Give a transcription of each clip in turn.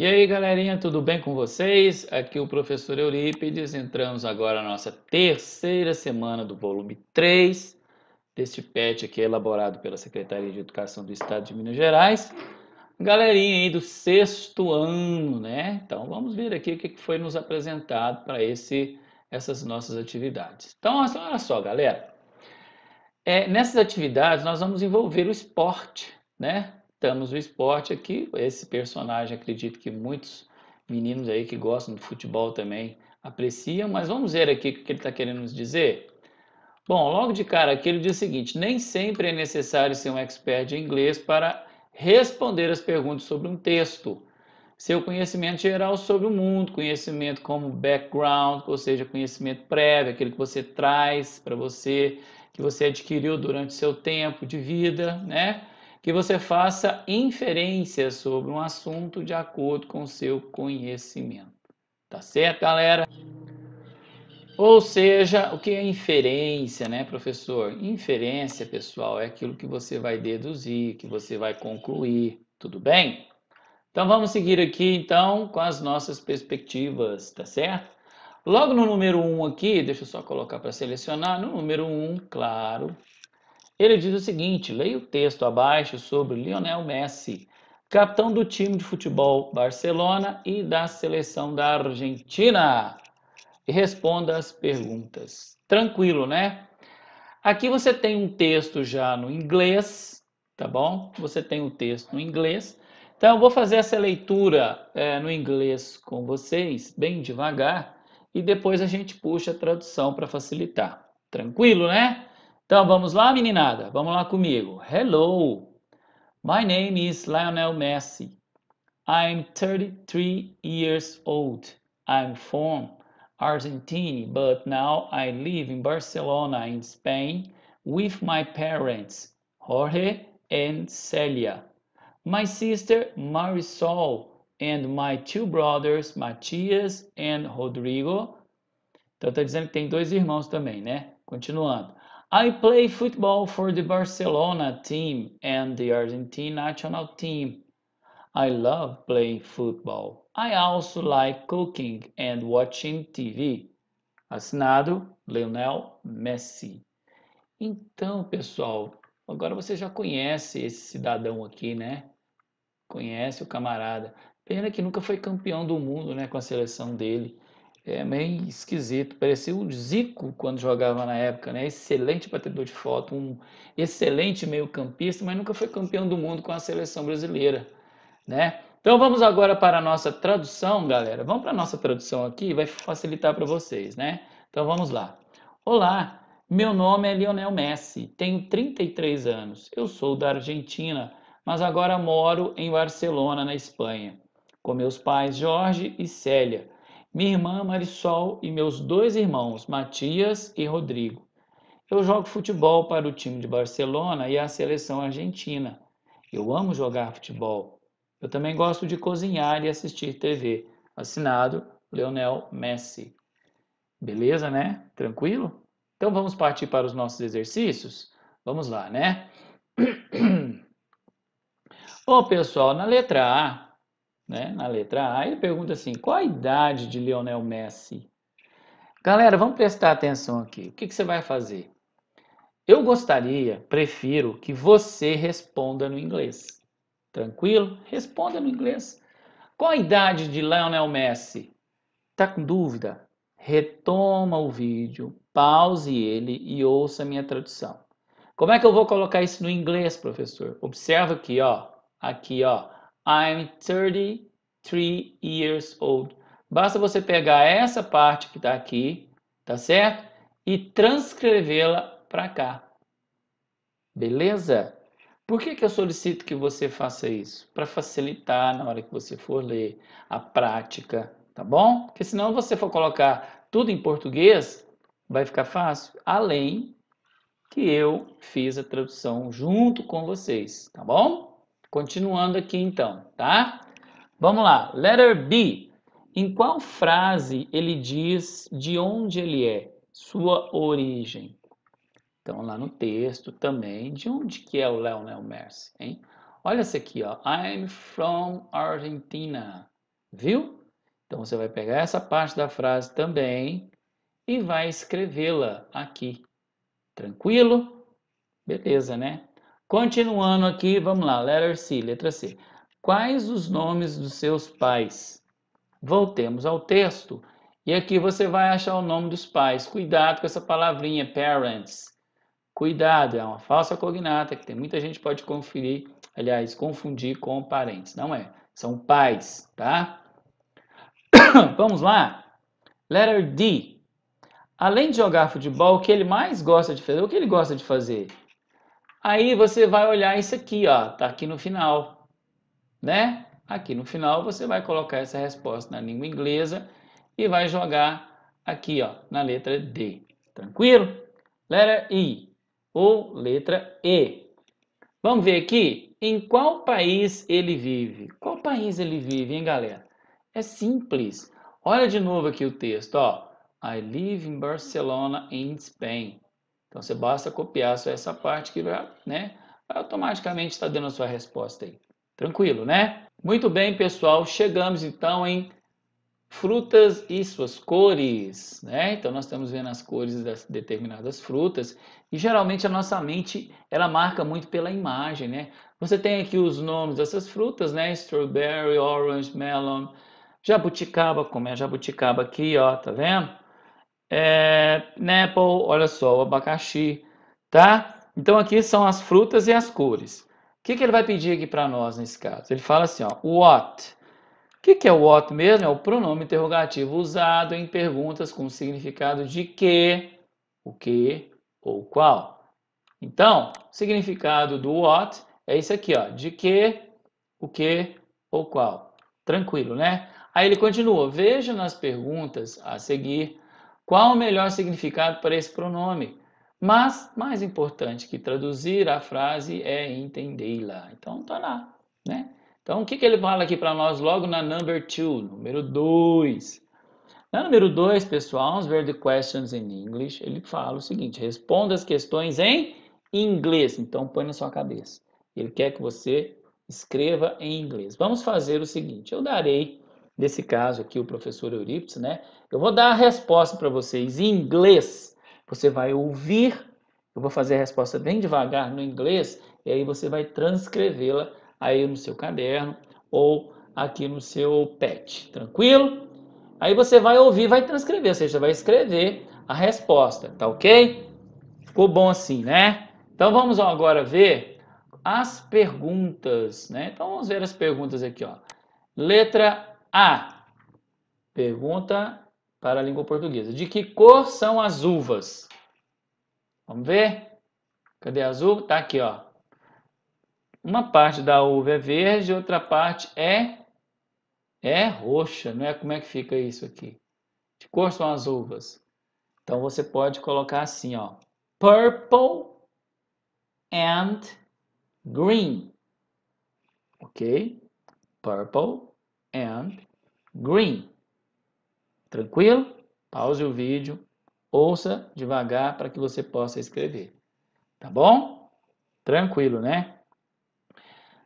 E aí, galerinha, tudo bem com vocês? Aqui o professor Eurípides. Entramos agora na nossa terceira semana do volume 3 deste PET aqui elaborado pela Secretaria de Educação do Estado de Minas Gerais. Galerinha aí do sexto ano, né? Então vamos ver aqui o que foi nos apresentado para esse essas nossas atividades. Então, olha só, galera. É, nessas atividades nós vamos envolver o esporte, né? Estamos no esporte aqui. Esse personagem, acredito que muitos meninos aí que gostam de futebol também apreciam, mas vamos ver aqui o que ele está querendo nos dizer. Bom, logo de cara aqui ele diz o seguinte: nem sempre é necessário ser um expert em inglês para responder as perguntas sobre um texto. Seu conhecimento geral sobre o mundo, conhecimento como background, ou seja, conhecimento prévio, aquele que você traz para você, que você adquiriu durante seu tempo de vida, né? que você faça inferências sobre um assunto de acordo com seu conhecimento. Tá certo, galera? Ou seja, o que é inferência, né, professor? Inferência, pessoal, é aquilo que você vai deduzir, que você vai concluir, tudo bem? Então vamos seguir aqui então com as nossas perspectivas, tá certo? Logo no número 1 um aqui, deixa eu só colocar para selecionar, no número 1, um, claro, ele diz o seguinte: leia o texto abaixo sobre Lionel Messi, capitão do time de futebol Barcelona e da seleção da Argentina. E responda as perguntas. Tranquilo, né? Aqui você tem um texto já no inglês, tá bom? Você tem o um texto no inglês. Então, eu vou fazer essa leitura é, no inglês com vocês, bem devagar, e depois a gente puxa a tradução para facilitar. Tranquilo, né? Então vamos lá, meninada, vamos lá comigo. Hello, my name is Lionel Messi. I'm 33 years old. I'm from Argentina, but now I live in Barcelona, in Spain, with my parents, Jorge and Celia. My sister Marisol and my two brothers, Matias and Rodrigo. Então tá dizendo que tem dois irmãos também, né? Continuando. I play football for the Barcelona team and the Argentine national team. I love playing football. I also like cooking and watching TV. Assinado Lionel Messi. Então, pessoal, agora você já conhece esse cidadão aqui, né? Conhece o camarada. Pena que nunca foi campeão do mundo, né, com a seleção dele é meio esquisito. Parecia o Zico quando jogava na época, né? Excelente batedor de foto, um excelente meio-campista, mas nunca foi campeão do mundo com a seleção brasileira, né? Então vamos agora para a nossa tradução, galera. Vamos para a nossa tradução aqui, vai facilitar para vocês, né? Então vamos lá. Olá, meu nome é Lionel Messi, tenho 33 anos. Eu sou da Argentina, mas agora moro em Barcelona, na Espanha, com meus pais Jorge e Célia minha irmã Marisol e meus dois irmãos, Matias e Rodrigo. Eu jogo futebol para o time de Barcelona e a seleção argentina. Eu amo jogar futebol. Eu também gosto de cozinhar e assistir TV. Assinado Leonel Messi. Beleza, né? Tranquilo? Então vamos partir para os nossos exercícios? Vamos lá, né? Bom, pessoal, na letra A, né, na letra A, ele pergunta assim: qual a idade de Lionel Messi? Galera, vamos prestar atenção aqui. O que, que você vai fazer? Eu gostaria, prefiro que você responda no inglês. Tranquilo? Responda no inglês. Qual a idade de Lionel Messi? Tá com dúvida? Retoma o vídeo, pause ele e ouça a minha tradução. Como é que eu vou colocar isso no inglês, professor? Observa aqui, ó. Aqui, ó. I'm 33 years old. Basta você pegar essa parte que está aqui, tá certo? E transcrevê-la para cá. Beleza? Por que, que eu solicito que você faça isso? Para facilitar na hora que você for ler a prática, tá bom? Porque senão você for colocar tudo em português, vai ficar fácil. Além que eu fiz a tradução junto com vocês, tá bom? Continuando aqui então, tá? Vamos lá. Letter B. Em qual frase ele diz de onde ele é, sua origem? Então, lá no texto também, de onde que é o Leonel Messi, hein? Olha essa aqui, ó. I'm from Argentina. Viu? Então, você vai pegar essa parte da frase também e vai escrevê-la aqui. Tranquilo? Beleza, né? Continuando aqui, vamos lá, letter C, letra C. Quais os nomes dos seus pais? Voltemos ao texto. E aqui você vai achar o nome dos pais. Cuidado com essa palavrinha, parents. Cuidado, é uma falsa cognata que tem muita gente pode conferir, aliás, confundir com parentes. Não é, são pais, tá? Vamos lá. Letter D. Além de jogar futebol, o que ele mais gosta de fazer? O que ele gosta de fazer? Aí você vai olhar isso aqui, ó, tá aqui no final, né? Aqui no final você vai colocar essa resposta na língua inglesa e vai jogar aqui, ó, na letra D. Tranquilo? Letra I ou letra E. Vamos ver aqui em qual país ele vive. Qual país ele vive, hein, galera? É simples. Olha de novo aqui o texto, ó. I live in Barcelona, in Spain. Então, você basta copiar só essa parte que vai, né, automaticamente está dando a sua resposta aí. Tranquilo, né? Muito bem, pessoal. Chegamos então em frutas e suas cores, né? Então nós estamos vendo as cores das determinadas frutas e geralmente a nossa mente ela marca muito pela imagem, né? Você tem aqui os nomes dessas frutas, né? Strawberry, orange, melon, jabuticaba, como é a jabuticaba aqui, ó, tá vendo? é, né, Apple, olha só, o abacaxi, tá? Então aqui são as frutas e as cores. O que, que ele vai pedir aqui para nós nesse caso? Ele fala assim, ó, what? O que, que é o what mesmo? É o pronome interrogativo usado em perguntas com significado de que, o que ou qual. Então, o significado do what é isso aqui, ó, de que, o que ou qual. Tranquilo, né? Aí ele continua, veja nas perguntas a seguir qual o melhor significado para esse pronome? Mas, mais importante que traduzir a frase é entendê-la. Então, tá lá, né? Então, o que, que ele fala aqui para nós logo na number two, número 2? Na número 2, pessoal, as the questions in English, ele fala o seguinte, responda as questões em inglês. Então, põe na sua cabeça. Ele quer que você escreva em inglês. Vamos fazer o seguinte, eu darei, nesse caso aqui, o professor Eurípides, né? Eu vou dar a resposta para vocês em inglês. Você vai ouvir, eu vou fazer a resposta bem devagar no inglês, e aí você vai transcrevê-la aí no seu caderno ou aqui no seu pet, tranquilo? Aí você vai ouvir, vai transcrever, ou seja, vai escrever a resposta, tá ok? Ficou bom assim, né? Então vamos agora ver as perguntas, né? Então vamos ver as perguntas aqui, ó. Letra A. Pergunta para a língua portuguesa. De que cor são as uvas? Vamos ver? Cadê a azul? Tá aqui, ó. Uma parte da uva é verde, outra parte é é roxa, não é? Como é que fica isso aqui? De cor são as uvas. Então você pode colocar assim, ó. Purple and green. OK? Purple and green. Tranquilo? Pause o vídeo, ouça devagar para que você possa escrever. Tá bom? Tranquilo, né?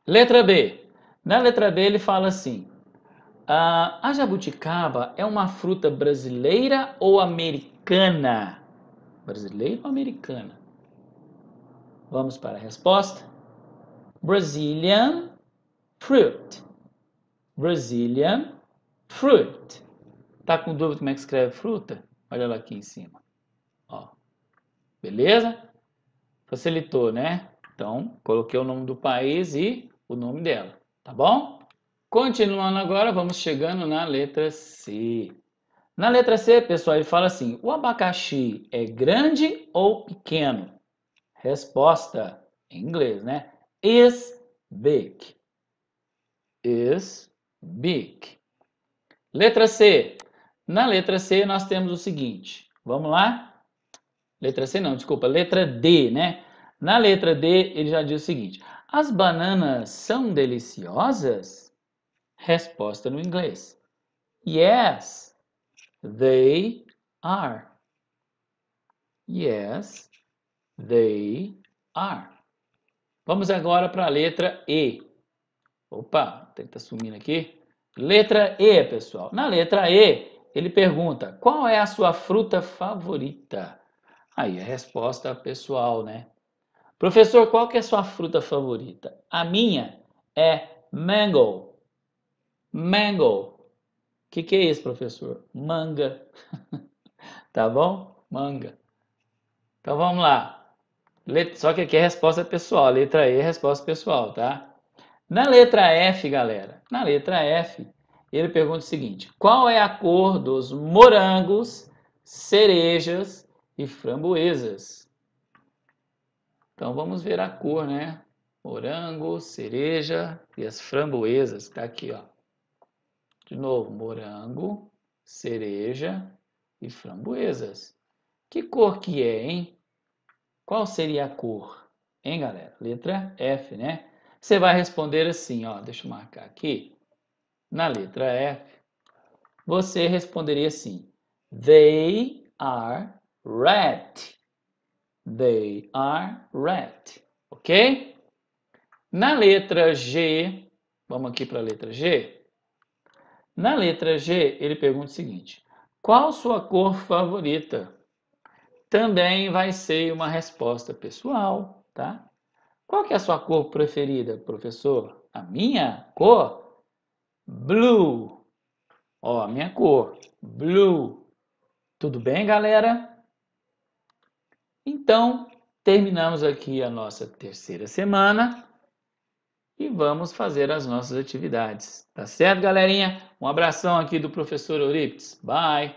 Letra B. Na letra B ele fala assim: ah, a jabuticaba é uma fruta brasileira ou americana? Brasileira ou americana? Vamos para a resposta. Brazilian fruit. Brazilian fruit. Tá com dúvida como é que escreve fruta? Olha ela aqui em cima. Ó. Beleza? Facilitou, né? Então, coloquei o nome do país e o nome dela, tá bom? Continuando agora, vamos chegando na letra C. Na letra C, pessoal, ele fala assim: o abacaxi é grande ou pequeno? Resposta em inglês, né? Is big. Is big. Letra C. Na letra C, nós temos o seguinte. Vamos lá? Letra C não, desculpa, letra D, né? Na letra D, ele já diz o seguinte: As bananas são deliciosas? Resposta no inglês: Yes, they are. Yes, they are. Vamos agora para a letra E. Opa, tenta tá sumindo aqui. Letra E, pessoal. Na letra E, ele pergunta: qual é a sua fruta favorita? Aí a resposta pessoal, né? Professor, qual que é a sua fruta favorita? A minha é mango. Mango. O que, que é isso, professor? Manga. tá bom? Manga. Então vamos lá. Let... Só que aqui é resposta pessoal. Letra E é resposta pessoal, tá? Na letra F, galera. Na letra F, ele pergunta o seguinte: qual é a cor dos morangos, cerejas e framboesas? Então vamos ver a cor, né? Morango, cereja e as framboesas. Está aqui, ó. De novo, morango, cereja e framboesas. Que cor que é, hein? Qual seria a cor? Hein, galera? Letra F, né? Você vai responder assim, ó. Deixa eu marcar aqui na letra F, você responderia assim: They are red. They are red. Ok? Na letra G, vamos aqui para a letra G. Na letra G, ele pergunta o seguinte: qual sua cor favorita? Também vai ser uma resposta pessoal, tá? Qual que é a sua cor preferida, professor? A minha cor blue. Ó, minha cor, blue. Tudo bem, galera? Então, terminamos aqui a nossa terceira semana e vamos fazer as nossas atividades. Tá certo, galerinha? Um abração aqui do professor Euripides. Bye!